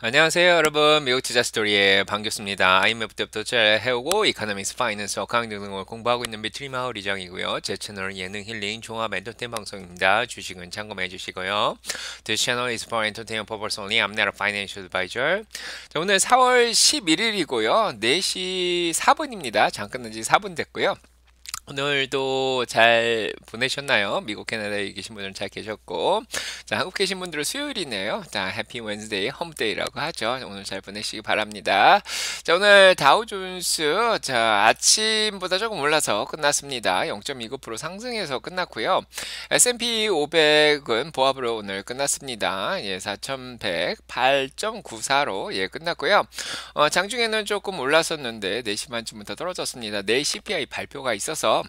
안녕하세요 여러분 미국 투자 스토리의 반갑습니다 IMF 때부터 잘 해오고 이카노믹스 파이낸스 어강 등등을 공부하고 있는 비트리마우 리장이고요 제 채널은 예능 힐링 종합 엔터테인 방송입니다 주식은 참고해 주시고요 This channel is for entertainment purpose only I'm not a financial advisor 자, 오늘 4월 11일이고요 4시 4분입니다 잠깐 지 4분 됐고요 오늘도 잘 보내셨나요? 미국, 캐나다에 계신 분들은 잘 계셨고 자 한국 계신 분들은 수요일이네요. 자 해피 웬즈데이, 홈데이라고 하죠. 오늘 잘 보내시기 바랍니다. 자 오늘 다우존스 자 아침보다 조금 올라서 끝났습니다. 0.29% 상승해서 끝났고요. S&P 500은 보합으로 오늘 끝났습니다. 예, 4,108.94로 예 끝났고요. 어, 장중에는 조금 올랐었는데 4시 반쯤부터 떨어졌습니다. 내 네, CPI 발표가 있어서 well.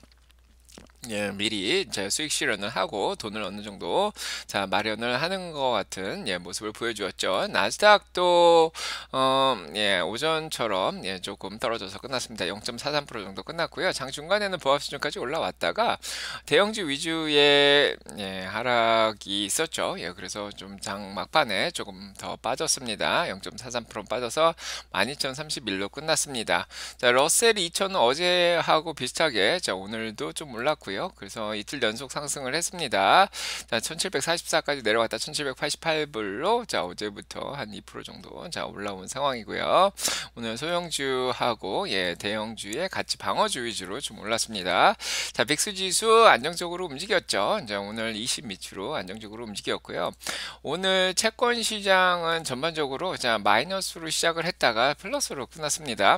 예, 미리 이제 수익 실현을 하고 돈을 어느 정도 자 마련을 하는 것 같은 예, 모습을 보여주었죠. 나스닥도 어, 예, 오전처럼 예, 조금 떨어져서 끝났습니다. 0.43% 정도 끝났고요. 장 중간에는 보합 수준까지 올라왔다가 대형주 위주의 예, 하락이 있었죠. 예, 그래서 좀 장 막판에 조금 더 빠졌습니다. 0.43% 빠져서 12,031로 끝났습니다. 자, 러셀 2000은 어제하고 비슷하게 자 오늘도 좀 올랐고요. 있고요. 그래서 이틀 연속 상승을 했습니다. 자, 1744까지 내려갔다 1788불로 자, 어제부터 한 2% 정도 자, 올라온 상황이고요. 오늘 소형주하고 예, 대형주의 같이 방어주 위주로 좀 올랐습니다. 자, 빅스 지수 안정적으로 움직였죠. 이제 오늘 20 밑으로 안정적으로 움직였고요. 오늘 채권 시장은 전반적으로 자, 마이너스로 시작을 했다가 플러스로 끝났습니다.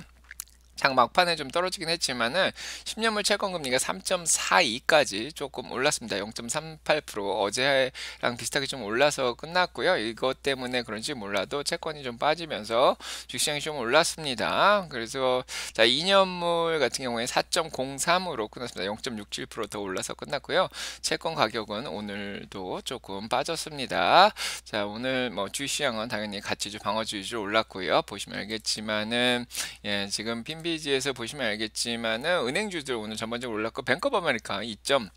장 막판에 좀 떨어지긴 했지만은 10년물 채권금리가 3.42까지 조금 올랐습니다. 0.38% 어제랑 비슷하게 좀 올라서 끝났고요. 이것 때문에 그런지 몰라도 채권이 좀 빠지면서 주식시장이 좀 올랐습니다. 그래서 자 2년물 같은 경우에 4.03으로 끝났습니다. 0.67%더 올라서 끝났고요. 채권 가격은 오늘도 조금 빠졌습니다. 자 오늘 뭐 주식시장은 당연히 가치주 방어주의주 올랐고요. 보시면 알겠지만은 예 지금 빈 홈페이지에서 보시면 알겠지만은 은행주들 오늘 전반적으로 올랐고 뱅커 버메리카 2점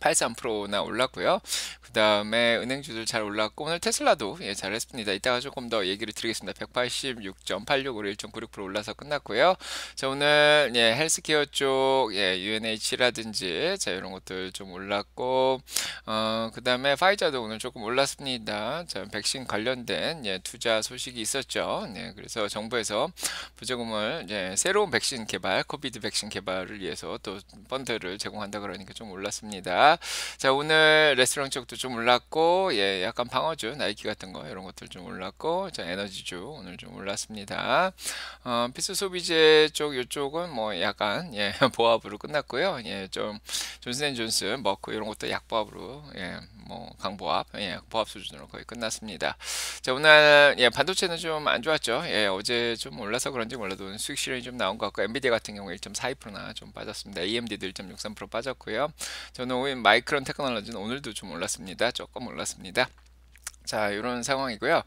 83%나 올랐고요. 그 다음에 은행주들 잘 올랐고 오늘 테슬라도 예, 잘했습니다. 이따가 조금 더 얘기를 드리겠습니다. 186.86으로 1.96% 올라서 끝났고요. 자 오늘 예, 헬스케어 쪽 예, UNH라든지 자 이런 것들 좀 올랐고 어, 그 다음에 파이자도 오늘 조금 올랐습니다. 자 백신 관련된 예, 투자 소식이 있었죠. 예, 그래서 정부에서 부재금을 예, 새로운 백신 개발, 코비드 백신 개발을 위해서 또 펀드를 제공한다 그러니까 좀 올랐습니다. 있습니다. 자, 오늘 레스토랑 쪽도 좀 올랐고, 예, 약간 방어주, 나이키 같은 거, 이런 것들 좀 올랐고, 자, 에너지주 오늘 좀 올랐습니다. 어, 피스 소비재 쪽, 요쪽은 뭐 약간, 예, 보합으로 끝났고요. 예, 좀, 존슨 앤 존슨, 먹고 이런 것도 약보합으로, 예, 뭐 강보합, 예, 보합 수준으로 거의 끝났습니다. 자, 오늘 예, 반도체는 좀 안 좋았죠. 예, 어제 좀 올라서 그런지 몰라도 수익 실현이 좀 나온 것 같고 엔비디아 같은 경우 1.42%나 좀 빠졌습니다. AMD도 1.63% 빠졌고요. 저는 마이크론 테크놀로지는 오늘도 좀 올랐습니다. 조금 올랐습니다. 자 이런 상황이고요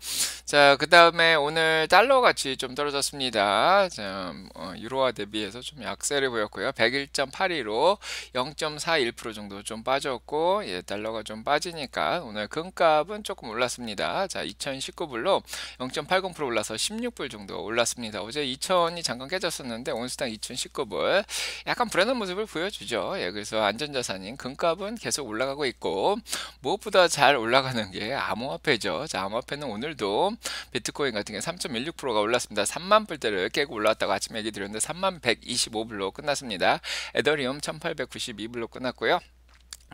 자 그 다음에 오늘 달러 가치 좀 떨어졌습니다 자, 어, 유로화 대비해서 좀 약세를 보였고요 101.82로 0.41% 정도 좀 빠졌고 예 달러가 좀 빠지니까 오늘 금값은 조금 올랐습니다 자 2019불로 0.80% 올라서 16불 정도 올랐습니다 어제 2000이 잠깐 깨졌었는데 온수당 2019불 약간 불안한 모습을 보여주죠 예 그래서 안전자산인 금값은 계속 올라가고 있고 무엇보다 잘 올라가는 게 암호화폐 암호화폐죠. 자, 암호화폐는 오늘도 비트코인 같은 게 3.16%가 올랐습니다. 3만 불대를 깨고 올라왔다고 아침에 얘기 드렸는데 3만 125불로 끝났습니다. 에더리움 1892불로 끝났고요.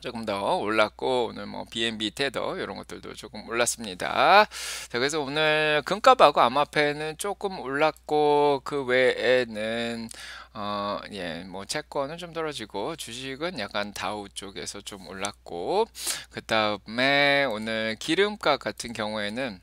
조금 더 올랐고 오늘 뭐 BNB 테더 이런 것들도 조금 올랐습니다. 자 그래서 오늘 금값하고 암호화폐는 조금 올랐고 그 외에는 어, 예, 뭐 채권은 좀 떨어지고 주식은 약간 다우 쪽에서 좀 올랐고 그 다음에 오늘 기름값 같은 경우에는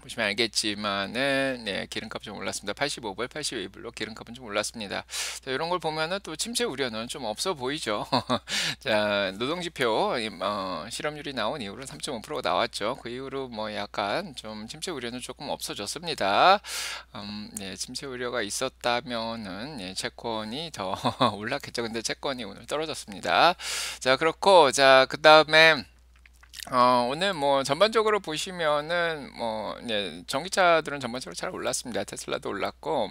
보시면 알겠지만은 네, 기름값 좀 올랐습니다. 85불, 82불로 기름값은 좀 올랐습니다. 자, 이런 걸 보면은 또 침체 우려는 좀 없어 보이죠. 자, 노동지표 어, 실업률이 나온 이후로 3.5%가 나왔죠. 그 이후로 뭐 약간 좀 침체 우려는 조금 없어졌습니다. 음, 네, 침체 우려가 있었다면은 예, 채권이 더 올랐겠죠. 근데 채권이 오늘 떨어졌습니다. 자, 그렇고 자, 그다음에 어, 오늘 뭐 전반적으로 보시면은 뭐 예, 전기차들은 전반적으로 잘 올랐습니다. 테슬라도 올랐고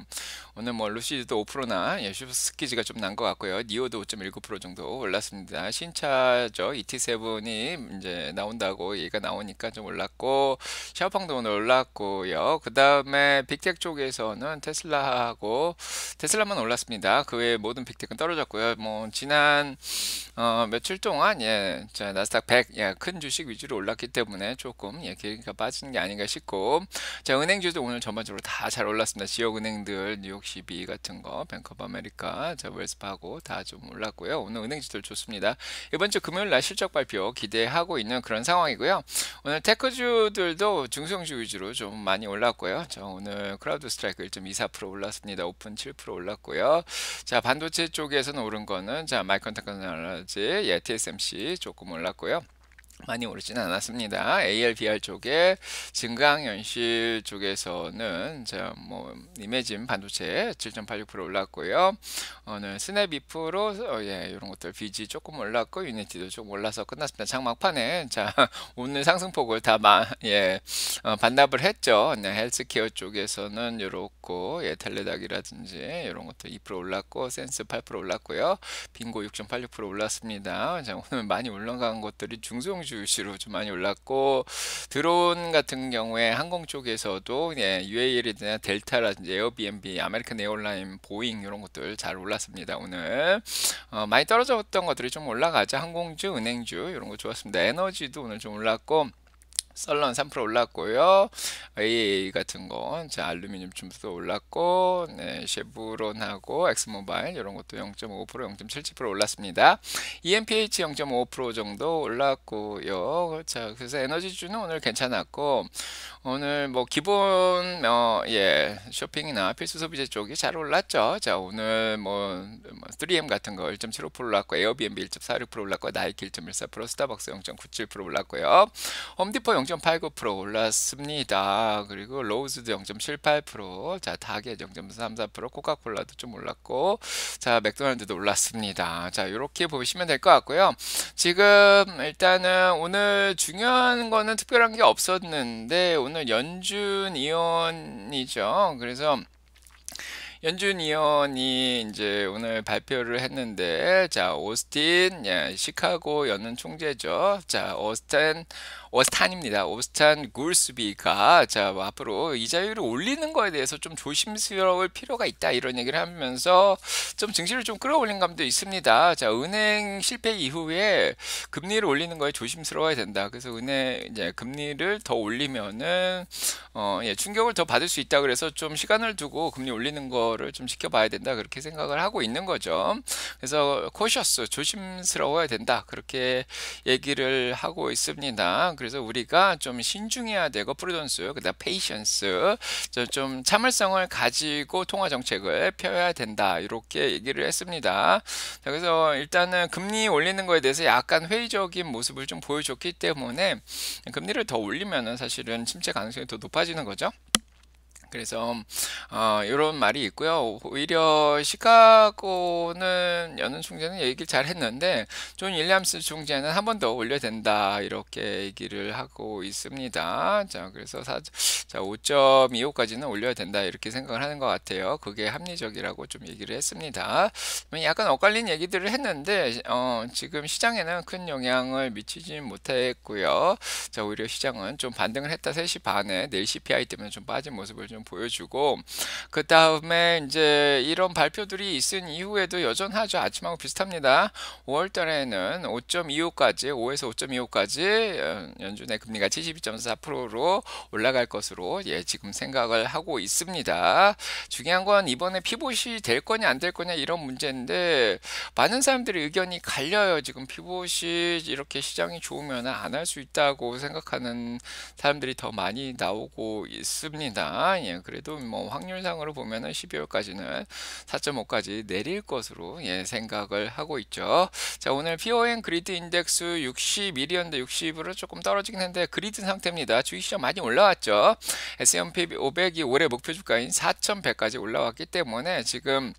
오늘 뭐 루시드도 5%나 예, 슈퍼스키지가 좀 난 것 같고요. 니오도 5.19% 정도 올랐습니다. 신차죠. ET7이 이제 나온다고 얘가 기 나오니까 좀 올랐고 샤오팡도 오늘 올랐고요. 그 다음에 빅텍 쪽에서는 테슬라하고 테슬라만 올랐습니다. 그 외 모든 빅텍은 떨어졌고요. 뭐 지난 어, 며칠 동안 예, 자, 나스닥 100, 예, 큰 주식 위주로 올랐기 때문에 조금 예, 길이가 빠진게 아닌가 싶고 자 은행주도 오늘 전반적으로 다 잘 올랐습니다. 지역은행들 뉴욕 62 같은 거 뱅커브 아메리카 자 웰스파고 다 좀 올랐고요 오늘 은행지들 좋습니다 이번 주 금요일 날 실적 발표 기대하고 있는 그런 상황이고요 오늘 테크주들도 중소주 위주로 좀 많이 올랐고요 자 오늘 크라우드 스트라이크 1.24% 올랐습니다 오픈 7% 올랐고요 자 반도체 쪽에서는 오른 거는 자 마이컨 크 테크놀로지 예 TSMC 조금 올랐고요 많이 오르지는 않았습니다. AR, BR 쪽에 증강현실 쪽에서는 자뭐 이매진 반도체 7.86% 올랐고요. 오늘 스냅 2% 어, 예, 이런 것들 BG 조금 올랐고 유니티도 조금 올라서 끝났습니다. 장막판에 자 오늘 상승폭을 다 예, 어, 반납을 했죠. 네, 헬스케어 쪽에서는 이렇고 예, 텔레닥이라든지 이런 것도 2% 올랐고 센스 8% 올랐고요. 빙고 6.86% 올랐습니다. 자 오늘 많이 올라간 것들이 중소형 상승주시로 좀 많이 올랐고 드론 같은 경우에 항공 쪽에서도 예, UAL이나 델타라든지 에어비앤비, 아메리칸 에어라인, 보잉 이런 것들 잘 올랐습니다. 오늘 어, 많이 떨어졌던 것들이 좀올라가죠 항공주, 은행주 이런 거 좋았습니다. 에너지도 오늘 좀 올랐고 썰런 3% 올랐고요. AA 같은 건 자, 알루미늄 줌도 올랐고 네, 쉐브론하고 엑스모바일 이런 것도 0.5% 0.77% 올랐습니다. EMPH 0.5% 정도 올랐고요. 자, 그래서 에너지주는 오늘 괜찮았고 오늘 뭐 기본 어, 예, 쇼핑이나 필수 소비재 쪽이 잘 올랐죠. 자, 오늘 뭐 3M 뭐 같은 거 1.75% 올랐고 에어비앤비 1.46% 올랐고 나이키 1.14% 스타벅스 0.97% 올랐고요. 홈디포 0.89% 올랐습니다. 그리고 로우즈도 0.78%, 자 타겟 0.34%, 코카콜라도 좀 올랐고, 자 맥도날드도 올랐습니다. 자 이렇게 보시면 될 것 같고요. 지금 일단은 오늘 중요한 거는 특별한 게 없었는데 오늘 연준 이온이죠. 그래서 연준 위원이 이제 오늘 발표를 했는데 자 오스틴 예, 시카고 연은 총재죠. 자 오스틴 오스탄입니다. 오스탄 굴스비가 자 앞으로 이자율을 올리는 거에 대해서 좀 조심스러울 필요가 있다 이런 얘기를 하면서 좀 증시를 좀 끌어올린 감도 있습니다. 자 은행 실패 이후에 금리를 올리는 거에 조심스러워야 된다. 그래서 은행 이제 금리를 더 올리면은 어, 예, 충격을 더 받을 수 있다 그래서 좀 시간을 두고 금리 올리는 거 거를 좀 지켜봐야 된다 그렇게 생각을 하고 있는 거죠. 그래서 코셔스 조심스러워야 된다 그렇게 얘기를 하고 있습니다. 그래서 우리가 좀 신중해야 되고 프루던스 그다음 페이션스 좀 참을성을 가지고 통화 정책을 펴야 된다 이렇게 얘기를 했습니다. 그래서 일단은 금리 올리는 거에 대해서 약간 회의적인 모습을 좀 보여줬기 때문에 금리를 더 올리면은 사실은 침체 가능성이 더 높아지는 거죠. 그래서 어, 이런 말이 있고요. 오히려 시카고는 여은 중재는 얘기를 잘 했는데 존 윌리엄스 중재는 한 번 더 올려야 된다 이렇게 얘기를 하고 있습니다. 자 그래서 사, 자 5.25까지는 올려야 된다 이렇게 생각을 하는 것 같아요. 그게 합리적이라고 좀 얘기를 했습니다. 약간 엇갈린 얘기들을 했는데 어, 지금 시장에는 큰 영향을 미치지 못했고요. 자 오히려 시장은 좀 반등을 했다 3시 반에 내일 CPI 때문에 좀 빠진 모습을 좀좀 보여주고 그 다음에 이제 이런 발표들이 있은 이후에도 여전하죠. 아침하고 비슷합니다. 5월달에는 5.25까지 5에서 5.25까지 어, 연준의 금리가 72.4%로 올라갈 것으로 예 지금 생각을 하고 있습니다. 중요한 건 이번에 피봇이 될 거냐 안 될 거냐 이런 문제인데 많은 사람들의 의견이 갈려요. 지금 피봇이 이렇게 시장이 좋으면 안 할 수 있다고 생각하는 사람들이 더 많이 나오고 있습니다. 예. 아니에요. 그래도 뭐 확률상으로 보면은 12월까지는 4.5까지 내릴 것으로 예, 생각을 하고 있죠. 자, 오늘 PON 그리드 인덱스 61이었는데 60으로 조금 떨어지긴 했는데 그리드 상태입니다. 주식시장 많이 올라왔죠. S&P 500이 올해 목표 주가인 4,100까지 올라왔기 때문에 지금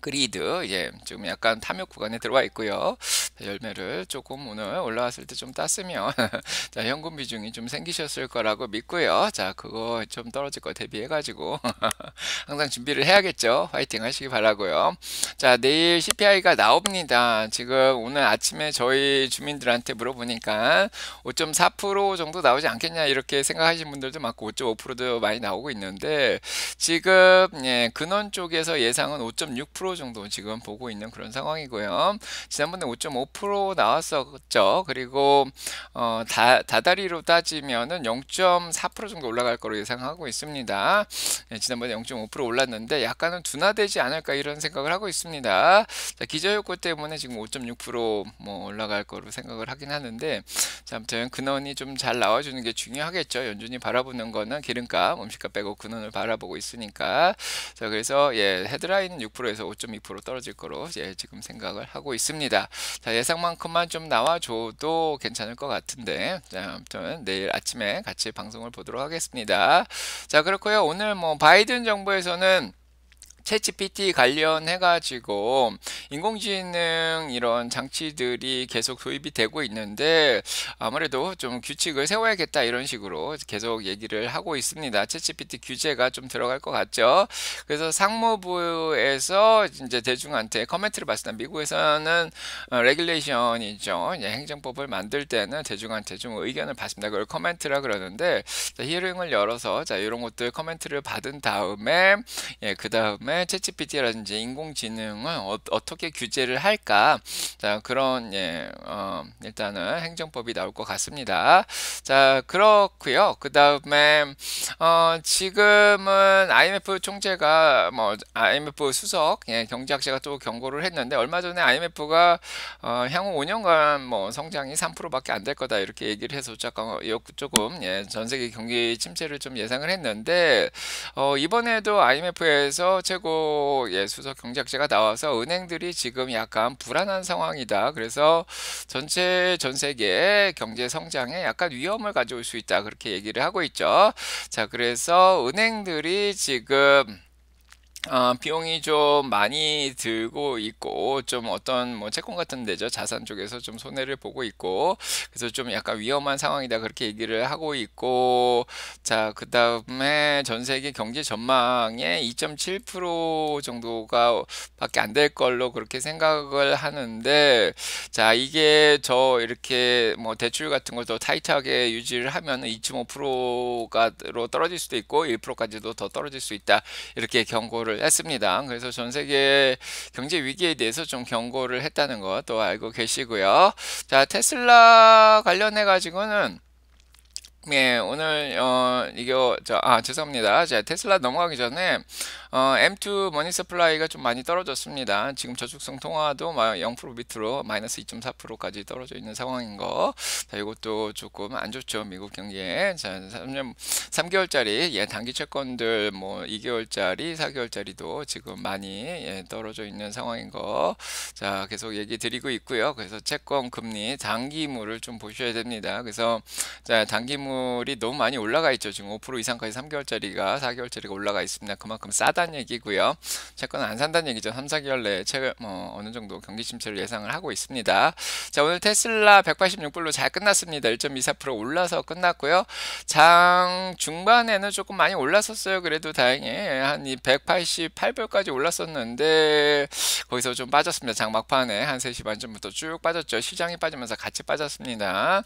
그리드 예, 지금 약간 탐욕 구간에 들어와 있고요. 열매를 조금 오늘 올라왔을 때 좀 땄으면 자, 현금 비중이 좀 생기셨을 거라고 믿고요. 자, 그거 좀 떨어질 거 대비해 가지고 항상 준비를 해야겠죠. 화이팅 하시기 바라고요. 자, 내일 CPI가 나옵니다. 지금 오늘 아침에 저희 주민들한테 물어보니까 5.4% 정도 나오지 않겠냐 이렇게 생각하신 분들도 많고 5.5%도 많이 나오고 있는데 지금 예, 근원 쪽에서 예상은 5.6% 5% 정도 지금 보고 있는 그런 상황이고요. 지난번에 5.5% 나왔었죠. 그리고 어, 다, 다다리로 따지면은 0.4% 정도 올라갈 거로 예상하고 있습니다. 예, 지난번에 0.5% 올랐는데 약간은 둔화되지 않을까 이런 생각을 하고 있습니다. 자, 기저효과 때문에 지금 5.6%뭐 올라갈 거로 생각을 하긴 하는데 자, 아무튼 근원이 좀 잘 나와주는 게 중요하겠죠. 연준이 바라보는 거는 기름값, 음식값 빼고 근원을 바라보고 있으니까 자 그래서 예 헤드라인은 6%에서 5.2% 떨어질 거로 예, 지금 생각을 하고 있습니다. 자, 예상만큼만 좀 나와줘도 괜찮을 것 같은데 자, 아무튼 내일 아침에 같이 방송을 보도록 하겠습니다. 자 그렇고요. 오늘 뭐 바이든 정부에서는 챗GPT 관련해가지고 인공지능 이런 장치들이 계속 도입이 되고 있는데 아무래도 좀 규칙을 세워야겠다 이런 식으로 계속 얘기를 하고 있습니다. 챗GPT 규제가 좀 들어갈 것 같죠. 그래서 상무부에서 이제 대중한테 커멘트를 봤을 때 미국에서는 어, 레귤레이션이죠. 행정법을 만들 때는 대중한테 좀 의견을 받습니다. 그걸 커멘트라 그러는데 자, 히어링을 열어서 자 이런 것들 커멘트를 받은 다음에 예, 그 다음에 다음에 챗GPT라든지 인공지능은 어, 떻게 규제를 할까? 자, 그런 예, 어, 일단은 행정법이 나올 것 같습니다. 자, 그렇고요. 그 다음에 어, 지금은 IMF 총재가 뭐 IMF 수석 예, 경제학자가 또 경고를 했는데 얼마 전에 IMF가 어, 향후 5년간 뭐 성장이 3%밖에 안 될 거다 이렇게 얘기를 해서 잠깐 조금 예, 전 세계 경기 침체를 좀 예상을 했는데 어, 이번에도 IMF에서 최근 최고 예, 수석 경제학자가 나와서 은행들이 지금 약간 불안한 상황이다. 그래서 전체 전 세계 경제 성장에 약간 위험을 가져올 수 있다. 그렇게 얘기를 하고 있죠. 자, 그래서 은행들이 지금 어, 비용이 좀 많이 들고 있고 좀 어떤 뭐 채권 같은 데죠 자산 쪽에서 좀 손해를 보고 있고 그래서 좀 약간 위험한 상황이다 그렇게 얘기를 하고 있고 자 그 다음에 전 세계 경제 전망의 2.7% 정도가 밖에 안 될 걸로 그렇게 생각을 하는데 자 이게 저 이렇게 뭐 대출 같은 걸 더 타이트하게 유지를 하면 2.5%가 떨어질 수도 있고 1%까지도 더 떨어질 수 있다 이렇게 경고를 경고를 했습니다. 그래서 전 세계 경제 위기에 대해서 좀 경고를 했다는 것도 알고 계시고요. 자, 테슬라 관련해 가지고는 네, 오늘 어 이거 저 아 죄송합니다. 제 테슬라 넘어가기 전에 어 M2 머니 서플라이가 좀 많이 떨어졌습니다. 지금 저축성 통화도 0% 밑으로 마이너스 2.4%까지 떨어져 있는 상황인 거. 자, 이것도 조금 안 좋죠. 미국 경기에. 자, 3년 3개월짜리 예, 단기 채권들 뭐 2개월짜리, 4개월짜리도 지금 많이 예, 떨어져 있는 상황인 거. 자, 계속 얘기 드리고 있고요. 그래서 채권 금리 단기물을 좀 보셔야 됩니다. 그래서 자, 단기물 비상장물이 너무 많이 올라가 있죠. 지금 5% 이상까지 3개월짜리가 4개월짜리가 올라가 있습니다. 그만큼 싸다는 얘기고요. 채권은 안 산다는 얘기죠. 3, 4개월 내에 채, 뭐 어느 정도 경기 침체를 예상을 하고 있습니다. 자 오늘 테슬라 186불로 잘 끝났습니다. 1.24% 올라서 끝났고요. 장 중반에는 조금 많이 올랐었어요. 그래도 다행히 한 188불까지 올랐었는데 거기서 좀 빠졌습니다. 장 막판에 한 3시 반쯤부터 쭉 빠졌죠. 시장이 빠지면서 같이 빠졌습니다.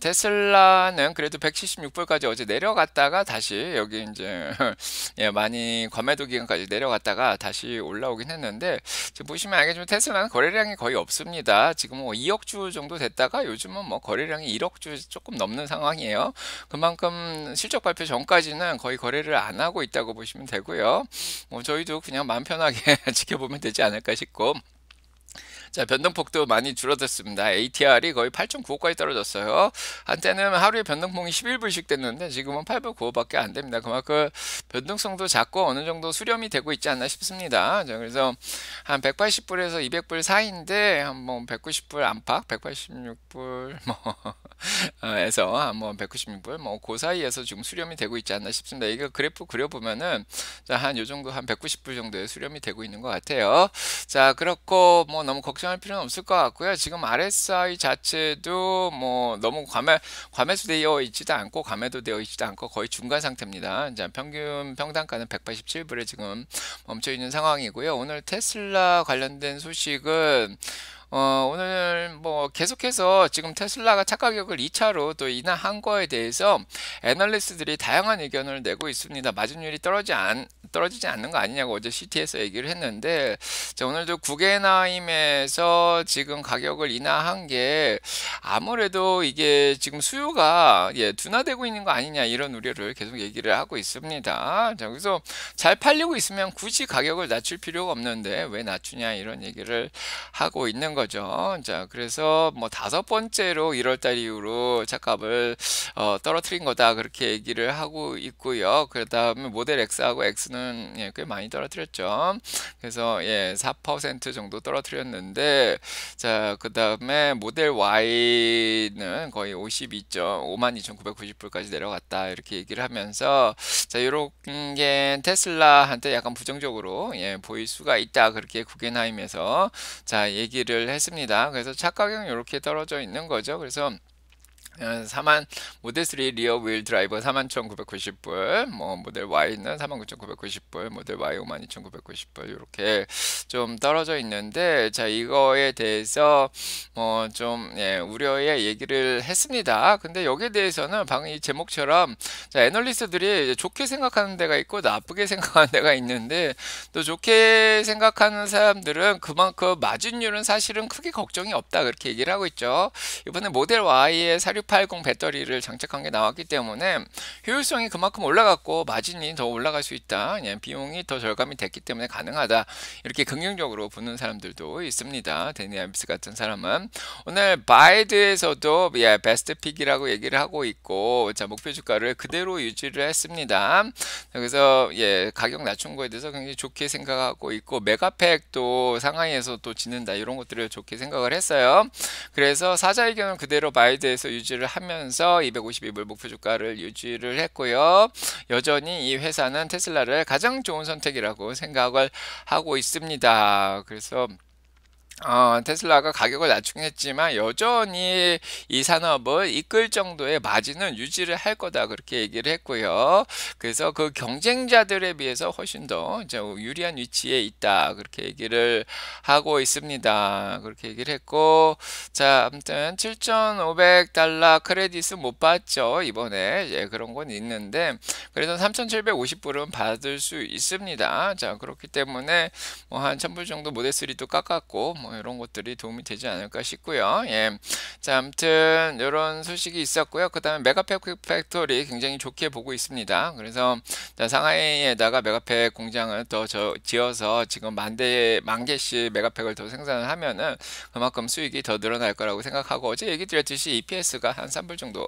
테슬라는 그래도 176불까지 어제 내려갔다가 다시 여기 이제 예, 많이 과매도 기간까지 내려갔다가 다시 올라오긴 했는데 지금 보시면 알겠지만 테슬라는 거래량이 거의 없습니다. 지금 뭐 2억 주 정도 됐다가 요즘은 뭐 거래량이 1억 주 조금 넘는 상황이에요. 그만큼 실적 발표 전까지는 거의 거래를 안 하고 있다고 보시면 되고요. 뭐 저희도 그냥 마음 편하게 지켜보면 되지 않을까 싶고 자, 변동폭도 많이 줄어들었습니다. ATR이 거의 8.95까지 떨어졌어요. 한때는 하루에 변동폭이 11불씩 됐는데 지금은 8.95밖에 안 됩니다. 그만큼 변동성도 작고 어느 정도 수렴이 되고 있지 않나 싶습니다. 자, 그래서 한 180불에서 200불 사이인데 한뭐 190불 안팎, 186불 뭐 사이에서 한번 196불 뭐그 사이에서 지금 수렴이 되고 있지 않나 싶습니다. 이거 그래프 그려보면은 자한 요 정도 한 190불 정도에 수렴이 되고 있는 것 같아요. 자 그렇고 뭐 너무 걱정할 필요는 없을 것 같고요. 지금 RSI 자체도 뭐 너무 과매 과매수되어 있지도 않고 과매도되어 있지도 않고 거의 중간 상태입니다. 자 평균 평단가는 187불에 지금 멈춰 있는 상황이고요. 오늘 테슬라 관련된 소식은 어, 오늘 뭐 계속해서 지금 테슬라가 차가격을 2차로 또 인하한 거에 대해서 애널리스트들이 다양한 의견을 내고 있습니다. 마진율이 떨어지 안, 떨어지지 않는 거 아니냐고 어제 CT에서 얘기를 했는데 자, 오늘도 구겐하임에서 지금 가격을 인하한 게 아무래도 이게 지금 수요가 예, 둔화되고 있는 거 아니냐 이런 우려를 계속 얘기를 하고 있습니다. 자, 그래서 잘 팔리고 있으면 굳이 가격을 낮출 필요가 없는데 왜 낮추냐 이런 얘기를 하고 있는 거 거죠. 자, 그래서 뭐 다섯 번째로 1월달 이후로 차값을 어, 떨어뜨린 거다 그렇게 얘기를 하고 있고요. 그 다음에 모델 X하고 X는 예, 꽤 많이 떨어뜨렸죠. 그래서 예, 4% 정도 떨어뜨렸는데 자, 그 다음에 모델 Y는 거의 52.5 2 9 9 0불까지 내려갔다 이렇게 얘기를 하면서 자, 이런 게 테슬라한테 약간 부정적으로 예, 보일 수가 있다 그렇게 구겐하임에서 자 얘기를 했습니다. 그래서 착가격 이렇게 떨어져 있는 거죠. 그래서 4만 음, 모델 3 리어 휠 드라이버 41,990불 뭐 모델 Y는 49,990불 모델 Y 52,990불 이렇게 좀 떨어져 있는데 자 이거에 대해서 뭐좀 예, 우려의 얘기를 했습니다 근데 여기에 대해서는 방금 이 제목처럼 자 애널리스트들이 좋게 생각하는 데가 있고 나쁘게 생각하는 데가 있는데 또 좋게 생각하는 사람들은 그만큼 마진율은 사실은 크게 걱정이 없다 그렇게 얘기를 하고 있죠 이번에 모델 Y의 사료 1680 배터리를 장착한 게 나왔기 때문에 효율성이 그만큼 올라갔고 마진이 더 올라갈 수 있다. 예, 비용이 더 절감이 됐기 때문에 가능하다. 이렇게 긍정적으로 보는 사람들도 있습니다. 데니 앰스 같은 사람은 오늘 바이드에서도 예, 베스트 픽이라고 얘기를 하고 있고 자 목표 주가를 그대로 유지를 했습니다. 그래서 예, 가격 낮춘 거에 대해서 굉장히 좋게 생각하고 있고 메가팩도 상하이에서 또 지는다 이런 것들을 좋게 생각을 했어요. 그래서 사자 의견은 그대로 바이드에서 유지 유지를 하면서 252불 목표 주가를 유지를 했고요. 여전히 이 회사는 테슬라를 가장 좋은 선택이라고 생각을 하고 있습니다. 그래서 어, 테슬라가 가격을 낮추긴 했지만 여전히 이 산업을 이끌 정도의 마진은 유지를 할 거다 그렇게 얘기를 했고요. 그래서 그 경쟁자들에 비해서 훨씬 더 유리한 위치에 있다 그렇게 얘기를 하고 있습니다. 그렇게 얘기를 했고 자 아무튼 7,500달러 크레딧은 못 받죠 이번에 예 그런 건 있는데 그래도 3,750불은 받을 수 있습니다. 자 그렇기 때문에 뭐 한 1,000불 정도 모델3도 깎았고 뭐뭐 이런 것들이 도움이 되지 않을까 싶고요. 예. 자, 아무튼 이런 소식이 있었고요. 그다음에 메가팩 팩토리 굉장히 좋게 보고 있습니다. 그래서 상하이에다가 메가팩 공장을 더 저, 지어서 지금 만대 만 개씩 메가팩을 더 생산을 하면은 그만큼 수익이 더 늘어날 거라고 생각하고 어제 얘기 드렸듯이 EPS가 한 3불 정도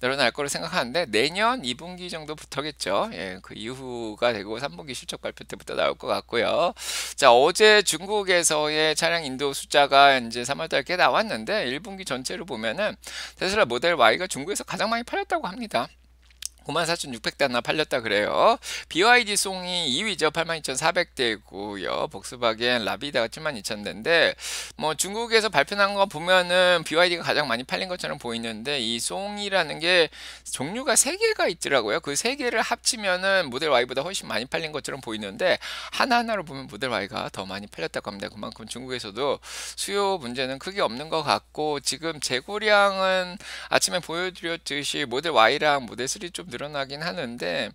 늘어날 거로 생각하는데 내년 2분기 정도부터겠죠. 예, 그 이후가 되고 3분기 실적 발표 때부터 나올 것 같고요. 자, 어제 중국에서의 차량 인도 숫자가 이제 3월달꽤 나왔는데 1분기 전체를 보면은 테슬라 모델 Y가 중국에서 가장 많이 팔렸다고 합니다. 94,600대나 팔렸다 그래요. BYD 송이 2위죠. 82,400대고요. 복스바겐 라비다가 72,000대인데 뭐 중국에서 발표난 거 보면은 BYD가 가장 많이 팔린 것처럼 보이는데 이 송이라는 게 종류가 3개가 있더라고요. 그 3개를 합치면은 모델 Y보다 훨씬 많이 팔린 것처럼 보이는데 하나하나로 보면 모델 Y가 더 많이 팔렸다고 합니다. 그만큼 중국에서도 수요 문제는 크게 없는 것 같고 지금 재고량은 아침에 보여드렸듯이 모델 Y랑 모델 3좀 늘어나긴 하는데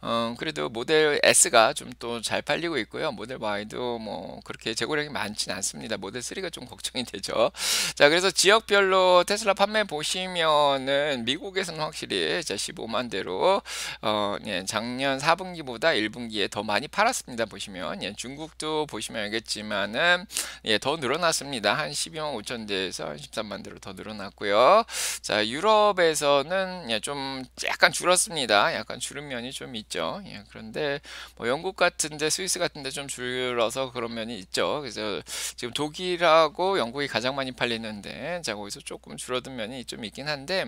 어, 그래도 모델 S가 좀 또 잘 팔리고 있고요. 모델 Y도 뭐 그렇게 재고량이 많진 않습니다. 모델 3가 좀 걱정이 되죠. 자 그래서 지역별로 테슬라 판매 보시면은 미국에서는 확실히 자 15만 대로 어, 예, 작년 4분기보다 1분기에 더 많이 팔았습니다. 보시면 예, 중국도 보시면 알겠지만은 예, 더 늘어났습니다. 한 12만 5천 대에서 13만 대로 더 늘어났고요. 자 유럽에서는 예, 좀 약간 줄었 줄었습니다. 약간 줄은 면이 좀 있죠. 예, 그런데 뭐 영국 같은데 스위스 같은데 좀 줄어서 그런 면이 있죠. 그래서 지금 독일하고 영국이 가장 많이 팔리는데 자 거기서 조금 줄어든 면이 좀 있긴 한데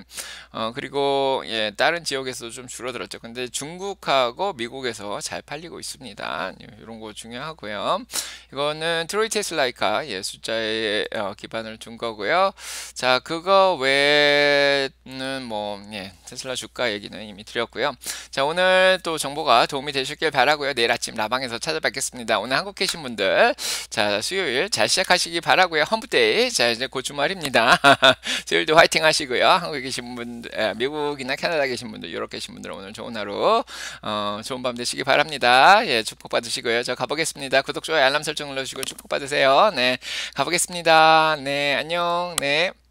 어, 그리고 예, 다른 지역에서도 좀 줄어들었죠. 근데 중국하고 미국에서 잘 팔리고 있습니다. 예, 이런 거 중요하고요. 이거는 트로이 테슬라이카 예, 숫자에 어, 기반을 둔 거고요. 자 그거 외에는 뭐 예, 테슬라 주가 얘기는 이미 드렸고요. 자 오늘 또 정보가 도움이 되셨길 바라고요. 내일 아침 라방에서 찾아뵙겠습니다. 오늘 한국 계신 분들 자 수요일 잘 시작하시기 바라고요. 험브데이 자 이제 곧 주말입니다. 수요일도 화이팅 하시고요. 한국에 계신 분들 미국이나 캐나다 계신 분들 유럽 계신 분들 오늘 좋은 하루 어, 좋은 밤 되시기 바랍니다. 예 축복 받으시고요. 저 가보겠습니다. 구독 좋아요 알람 설정 눌러주시고 축복 받으세요. 네 가보겠습니다. 네 안녕 네.